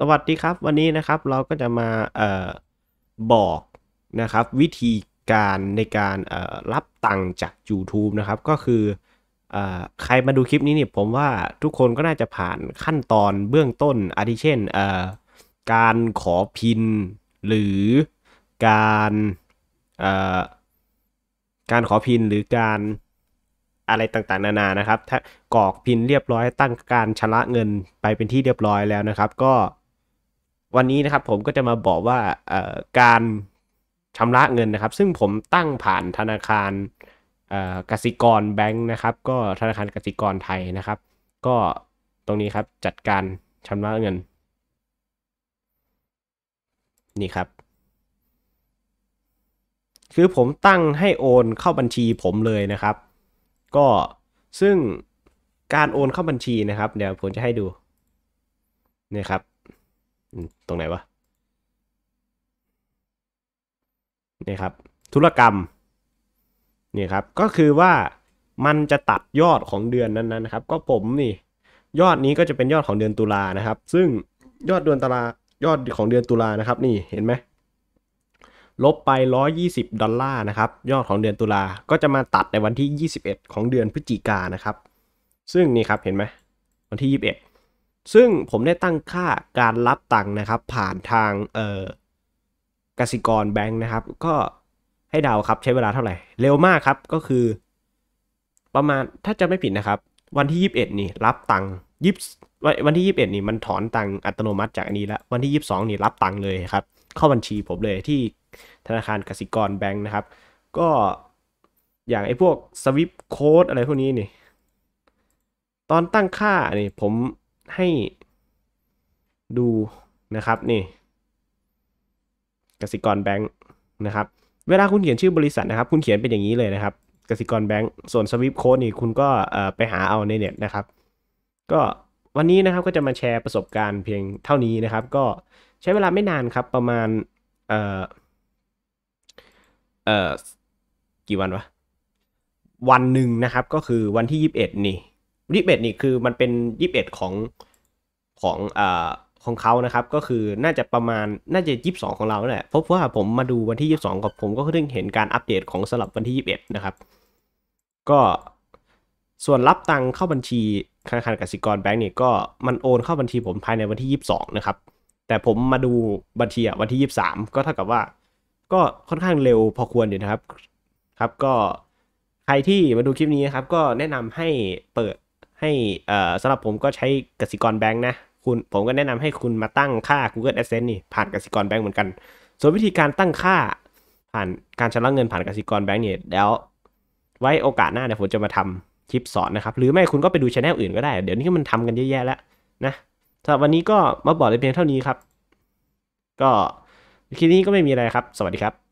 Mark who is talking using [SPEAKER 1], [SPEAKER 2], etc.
[SPEAKER 1] สวัสดีครับวันนี้นะครับเราก็จะมาออบอกนะครับวิธีการในการรับตังค์จาก YouTube นะครับก็คืออใครมาดูคลิปนี้เนี่ยผมว่าทุกคนก็น่าจะผ่านขั้นตอนเบื้องต้น อาทิเช่นการขอพินหรือการการขอพินหรือการอะไรต่างๆนานานะครับถ้ากรอกพินเรียบร้อยตั้งการชำระเงินไปเป็นที่เรียบร้อยแล้วนะครับ ก็วันนี้นะครับผมก็จะมาบอกว่าการชำระเงินนะครับ ซึ่งผมตั้งผ่านธนาคารกสิกรแบงค์นะครับ ก็ธนาคารกสิกรไทยนะครับ ก็ตรงนี้ครับจัดการชำระเงิน นี่ครับ คือผมตั้งให้โอน เข้าบัญชีผมเลยนะครับ ก็ซึ่งการโอนเข้าบัญชีนะครับเดี๋ยวผมจะให้ดูนี่ครับตรงไหนวะนี่ครับ ธุรกรรมนี่ครับ ก็คือว่ามันจะตัดยอดของเดือนนั้นๆนะครับก็ผมนี่ ยอดนี้ก็จะเป็นยอดของเดือนตุลานะครับ ซึ่งยอดเดือนตุลายอดของเดือนตุลานะครับ นี่ เห็นไหม ลบไป 120ดอลลาร์นะครับ ยอดของเดือนตุลา ก็จะมาตัดในวันที่ 21 ของเดือนพฤศจิกานะครับ ซึ่งนี่ครับ เห็นไหมวันที่ 21ซึ่งผมได้ตั้งค่าการรับตังค์นะครับ ผ่านทางเอ่อกสิกรแบงค์นะครับ ก็ให้ดาวครับใช้เวลาเท่าไหร่เร็วมากครับก็คือ ประมาณถ้าจะไม่ผิดนะครับ วันที่ 21 นี่ รับตังค์ยี่วันที่ 21 นี่มันถอนตังค์อัตโนมัติจากอันนี้แล้ววันที่ 22 นี่รับตังค์เลยครับเข้าบัญชีผมเลยที่ธนาคารกสิกรแบงค์นะครับ ก็อย่างไอ้พวกสวิปโค้ดอะไรพวกนี้นี่ ตอนตั้งค่านี่ผมให้ดูนะครับนี่ กสิกรแบงค์นะครับ เวลาคุณเขียนชื่อบริษัทนะครับ คุณเขียนเป็นอย่างนี้เลยนะครับ กสิกรแบงค์ส่วนสวิปโค้ดนี่คุณก็ไปหาเอาในเน็ตนะครับ ก็วันนี้นะครับก็จะมาแชร์ประสบการณ์เพียงเท่านี้นะครับ ก็ใช้เวลาไม่นานครับ ประมาณ เอ่อเอ่อกี่วันวะวันหนึ่งนะครับ ก็คือวันที่ 21 นี่ยี่สิบเอ็ดนี่คือมันเป็นยี่สิบเอ็ดของของอ่าของเขานะครับก็คือน่าจะประมาณน่าจะยี่สิบสองของเราแหละเพราะว่าผมมาดูวันที่ยี่สิบสองกับผมก็เพิ่งเห็นการอัปเดตของสลับวันที่ยี่สิบเอ็ดนะครับก็ส่วนรับตังเข้าบัญชีธนาคารกสิกรแบงก์นี่ก็ มันโอนเข้าบัญชีผมภายในวันที่ยี่สสิบองนะครับแต่ผมมาดูบัญชีวันที่ยี่สสิบามก็เท่ากับว่าก็ค่อนข้างเร็วพอควรอยู่นะครับครับ ก็ใครที่มาดูคลิปนี้นะครับก็แนะนำให้เปิดให้สำหรับผมก็ใช้กสิกรแบงค์นะคุณผมก็แนะนำให้คุณมาตั้งค่า Google Adsense นี่ผ่านกสิกรแบงค์เหมือนกัน ส่วนวิธีการตั้งค่า ผ่านการชำระเงินผ่านกสิกรแบงค์เนี่ยแล้ว ไว้โอกาสหน้าเนี่ยผมจะมาทำคลิปสอนนะครับ หรือไม่คุณก็ไปดูช่ n e l อื่นก็ได้ เดี๋ยวนี้มันทำกันเยอะแยะแล้ว นะสำหรับวันนี้ก็มาบอกเลยเพียงเท่านี้ครับ ก็คลิปนี้ก็ไม่มีอะไรครับ สวัสดีครับ